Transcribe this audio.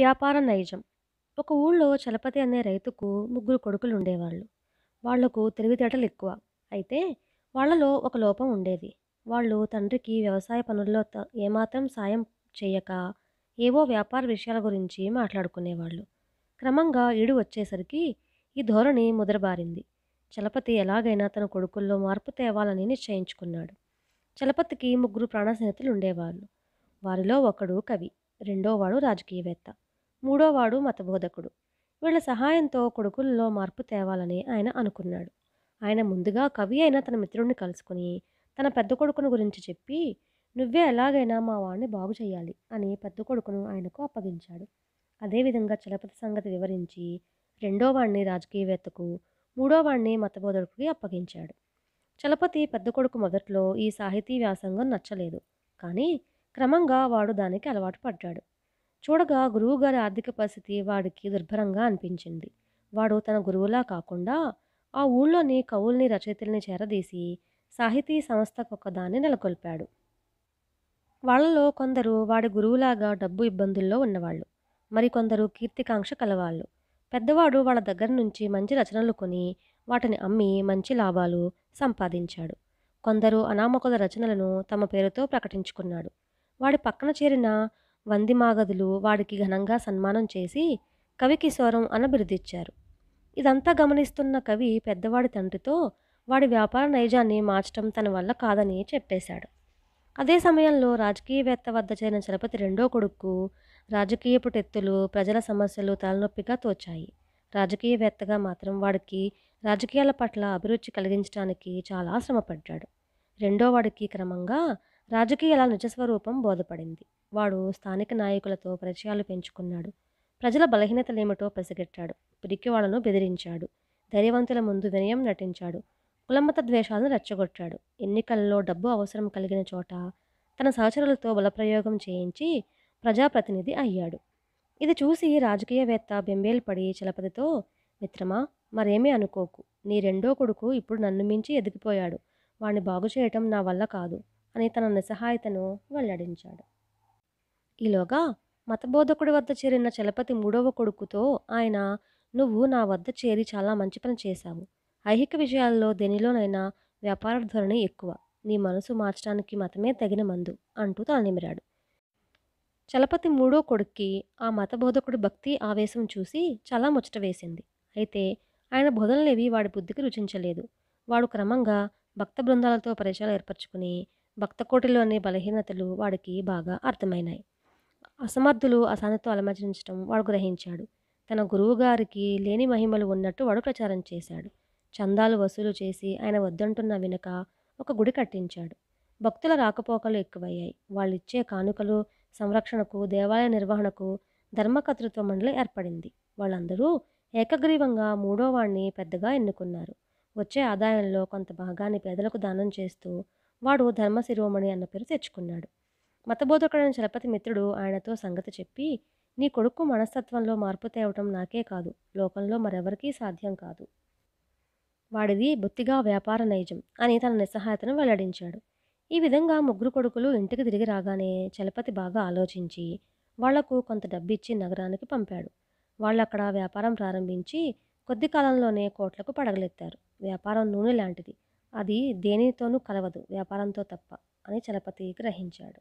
వ్యాపార నైజం ఒక ఊళ్ళో చలపతి అనే రైతుకు ముగ్గురు కొడుకులు ఉండేవాళ్ళు వాళ్లకు తెలివితేటలు ఎక్కువ అయితే వాళ్లలో ఒక లోపం ఉండేది వాళ్ళు తండ్రికి వ్యవసాయ పనుల్లో ఏమాత్రం సాయం చేయక ఏవో వ్యాపార విషయాల గురించి మాట్లాడుకునేవాళ్ళు క్రమంగా ఈడు వచ్చేసరికి ఈ ధోరణి ముదరబారింది చలపతి ఎలాగైనా తన కొడుకుల్లో మార్పు తేవాలని నిశ్చయించుకున్నాడు చలపతికి ముగ్గురు ప్రాణ స్నేహితులు ఉండేవాళ్ళు వారిలో ఒకడు కవి రెండోవాడు రాజకీయవేత్త మూడోవాడు మతబోధకుడు వీళ్ళ సహాయంతో కొడుకుల్లో మార్పు తేవాలని ఆయన అనుకున్నాడు ఆయన ముందుగా కవి అయిన తన మిత్రుడిని కలుసుకుని తన పెద్ద కొడుకును గురించి చెప్పి నువ్వే ఎలాగైనా మా వాడిని బాగు చేయాలి అని పెద్ద కొడుకును ఆయనకు అప్పగించాడు అదేవిధంగా చలపతి సంగతి వివరించి రెండో వాడిని రాజకీయవేత్తకు మూడో వాడిని మతబోధకుడికి అప్పగించాడు చలపతి పెద్ద కొడుకు మొదట్లో ఈ సాహితీ వ్యాసంగం నచ్చలేదు కానీ క్రమంగా వాడు దానికి అలవాటు పడ్డాడు చూడగా గురువుగారి ఆర్థిక పరిస్థితి వాడికి దుర్భరంగా అనిపించింది వాడు తన గురువులా కాకుండా ఆ ఊళ్ళోని కవుల్ని రచయితల్ని చేరదీసి సాహితీ దాన్ని నెలకొల్పాడు వాళ్లలో కొందరు వాడి గురువులాగా డబ్బు ఇబ్బందుల్లో ఉన్నవాళ్ళు మరికొందరు కీర్తికాంక్ష కలవాళ్ళు పెద్దవాడు వాళ్ళ దగ్గర నుంచి మంచి రచనలు కొని వాటిని అమ్మి మంచి లాభాలు సంపాదించాడు కొందరు అనామకుల రచనలను తమ పేరుతో ప్రకటించుకున్నాడు వాడి పక్కన చేరిన వందిమాగదులు వాడికి ఘనంగా సన్మానం చేసి కవికిశోరం అనబిరుదిచ్చారు ఇదంతా గమనిస్తున్న కవి పెద్దవాడి తండ్రితో వాడి వ్యాపార నైజాన్ని మార్చడం తన వల్ల కాదని చెప్పేశాడు అదే సమయంలో రాజకీయవేత్త వద్ద చేరిన చలపతి రెండో కొడుకు రాజకీయపు టెత్తులు ప్రజల సమస్యలు తలనొప్పిగా తోచాయి రాజకీయవేత్తగా మాత్రం వాడికి రాజకీయాల పట్ల అభిరుచి కలిగించడానికి చాలా శ్రమపడ్డాడు రెండో వాడికి క్రమంగా రాజకీయాల నిజస్వరూపం బోధపడింది వాడు స్థానిక నాయకులతో పరిచయాలు పెంచుకున్నాడు ప్రజల బలహీనతలేమిటో పసిగట్టాడు పిరికివాళ్లను బెదిరించాడు ధైర్యవంతుల ముందు వినయం నటించాడు కులమత ద్వేషాలను రెచ్చగొట్టాడు ఎన్నికల్లో డబ్బు అవసరం కలిగిన చోట తన సహచరులతో బలప్రయోగం చేయించి ప్రజాప్రతినిధి అయ్యాడు ఇది చూసి రాజకీయవేత్త పడి చలపతితో మిత్రమా మరేమీ అనుకోకు నీ రెండో కొడుకు ఇప్పుడు నన్ను మించి ఎదిగిపోయాడు వాణ్ణి బాగు చేయటం నా వల్ల కాదు అని తన నిస్సహాయతను వెల్లడించాడు ఈలోగా మతబోధకుడి వద్ద చేరిన చలపతి మూడవ కొడుకుతో ఆయన నువ్వు నా వద్ద చేరి చాలా మంచి పని చేశావు ఐహిక విషయాల్లో దేనిలోనైనా వ్యాపార ధోరణి ఎక్కువ నీ మనసు మార్చడానికి మతమే తగిన మందు అంటూ తలనిమిరాడు నిమిరాడు చలపతి మూడో కొడుక్కి ఆ మతబోధకుడి భక్తి ఆవేశం చూసి చాలా ముచ్చట వేసింది అయితే ఆయన బోధనలేవి వాడి బుద్ధికి రుచించలేదు వాడు క్రమంగా భక్త బృందాలతో పరిచయాలు ఏర్పరచుకుని భక్తకోటిలోని బలహీనతలు వాడికి బాగా అర్థమైనాయి అసమర్థులు అసానతో అలమర్చించడం వాడు గ్రహించాడు తన గురువుగారికి లేని మహిమలు ఉన్నట్టు వాడు ప్రచారం చేశాడు చందాలు వసూలు చేసి ఆయన వద్దంటున్న వెనుక ఒక గుడి కట్టించాడు భక్తుల రాకపోకలు ఎక్కువయ్యాయి వాళ్ళిచ్చే కానుకలు సంరక్షణకు దేవాలయ నిర్వహణకు ధర్మకర్తృత్వ మండలి ఏర్పడింది వాళ్ళందరూ ఏకగ్రీవంగా మూడో వాణ్ణి పెద్దగా ఎన్నుకున్నారు వచ్చే ఆదాయంలో కొంత భాగాన్ని పేదలకు దానం చేస్తూ వాడు ధర్మశిరోమణి అన్న పేరు తెచ్చుకున్నాడు మతబోధకుడైన చలపతి మిత్రుడు ఆయనతో సంగతి చెప్పి నీ కొడుకు మనస్తత్వంలో మార్పు తేవటం నాకే కాదు లోకంలో మరెవరికీ సాధ్యం కాదు వాడిది బొత్తిగా వ్యాపార నైజం అని తన నిస్సహాయతను వెల్లడించాడు ఈ విధంగా ముగ్గురు కొడుకులు ఇంటికి తిరిగి రాగానే చలపతి బాగా ఆలోచించి వాళ్లకు కొంత డబ్బిచ్చి నగరానికి పంపాడు వాళ్ళక్కడ వ్యాపారం ప్రారంభించి కొద్ది కాలంలోనే కోట్లకు పడగలెత్తారు వ్యాపారం నూనె లాంటిది అది దేనితోనూ కలవదు వ్యాపారంతో తప్ప అని చలపతి గ్రహించాడు